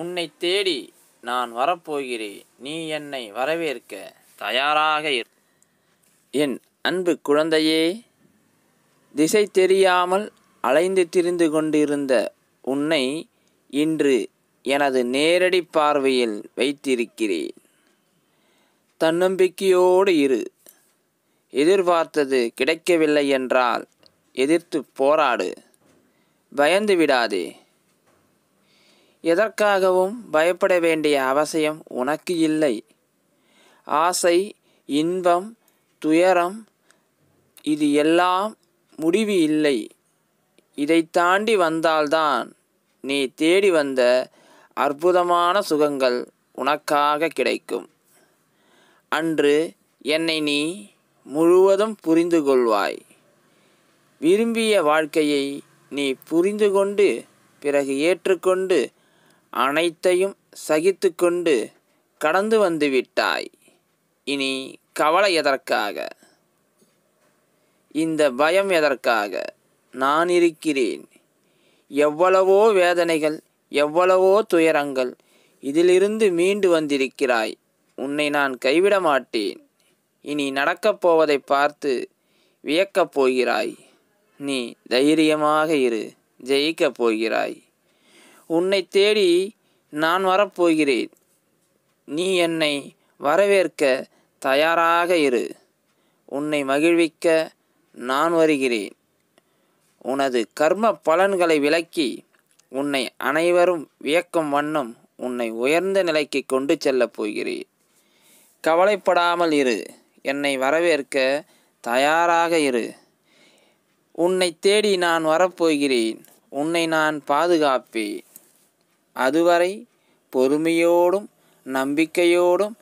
உன்னை தேடி நான் வரப்போகிறேன் நீ என்னை வரவேற்க தயாராக இரு என் அன்பு குழந்தையே திசை தெரியாமல் அலைந்து திரிந்து கொண்டிருந்த உன்னை இன்று எனது நேரடி பார்வையில் வைத்திருக்கிறேன் தன்னம்பிக்கையோடு இரு எதிர்பார்த்தது கிடைக்கவில்லை என்றால் எதிர்த்து போராடு பயந்து விடாதே எதற்காகவும் பயப்பட வேண்டிய அவசியம் உனக்கு இல்லை ஆசை இன்பம் துயரம் இது எல்லாம் முடிவு இல்லை இதை தாண்டி வந்தால்தான் நீ தேடி வந்த அற்புதமான சுகங்கள் உனக்காக கிடைக்கும் அன்று என்னை நீ முழுவதும் புரிந்து கொள்வாய் விரும்பிய வாழ்க்கையை நீ புரிந்து கொண்டு பிறகு ஏற்றுக்கொண்டு அனைத்தையும் சகித்து கொண்டு கடந்து வந்து விட்டாய் இனி கவலை எதற்காக இந்த பயம் எதற்காக நான் இருக்கிறேன் எவ்வளவோ வேதனைகள் எவ்வளவோ துயரங்கள் இதிலிருந்து மீண்டு வந்திருக்கிறாய் உன்னை நான் கைவிட மாட்டேன் இனி நடக்கப் போவதை பார்த்து வியக்கப் போகிறாய் நீ தைரியமாக இரு ஜெயிக்கப் போகிறாய் உன்னை தேடி நான் வரப்போகிறேன் நீ என்னை வரவேற்க தயாராக இரு உன்னை மகிழ்விக்க நான் வருகிறேன் உனது கர்ம பலன்களை விளக்கி உன்னை அனைவரும் வியக்கும் வண்ணம் உன்னை உயர்ந்த நிலைக்கு கொண்டு செல்லப் போகிறேன் கவலைப்படாமல் இரு என்னை வரவேற்க தயாராக இரு உன்னை தேடி நான் வரப்போகிறேன் உன்னை நான் பாதுகாப்பேன் அதுவரை பொறுமையோடும் நம்பிக்கையோடும்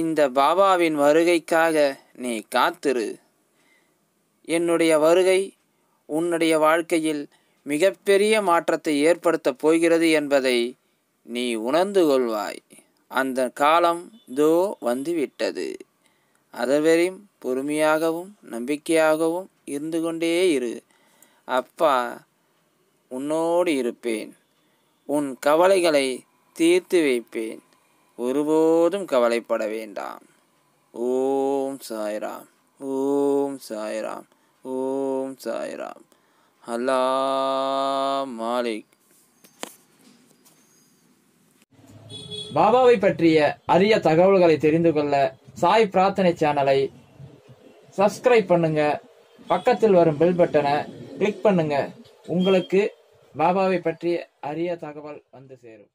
இந்த பாபாவின் வருகைக்காக நீ காத்திரு என்னுடைய வருகை உன்னுடைய வாழ்க்கையில் மிகப்பெரிய மாற்றத்தை ஏற்படுத்தப் போகிறது என்பதை நீ உணர்ந்து கொள்வாய் அந்த காலம் தோ வந்துவிட்டது அதுவரையும் பொறுமையாகவும் நம்பிக்கையாகவும் இருந்து கொண்டே இரு அப்பா உன்னோடு இருப்பேன் உன் கவலைகளை தீர்த்து வைப்பேன் ஒருபோதும் கவலைப்பட வேண்டாம் ஓம் சாய்ராம் ஓம் சாய்ராம் ஓம் சாய்ராம் அல்லா மாலிக் பாபாவை பற்றிய அரிய தகவல்களை தெரிந்து கொள்ள சாய் பிரார்த்தனை சேனலை சப்ஸ்கிரைப் பண்ணுங்க பக்கத்தில் வரும் பெல் பட்டனை கிளிக் பண்ணுங்க உங்களுக்கு பாபாவைப் பற்றி அரிய தகவல் வந்து சேரும்.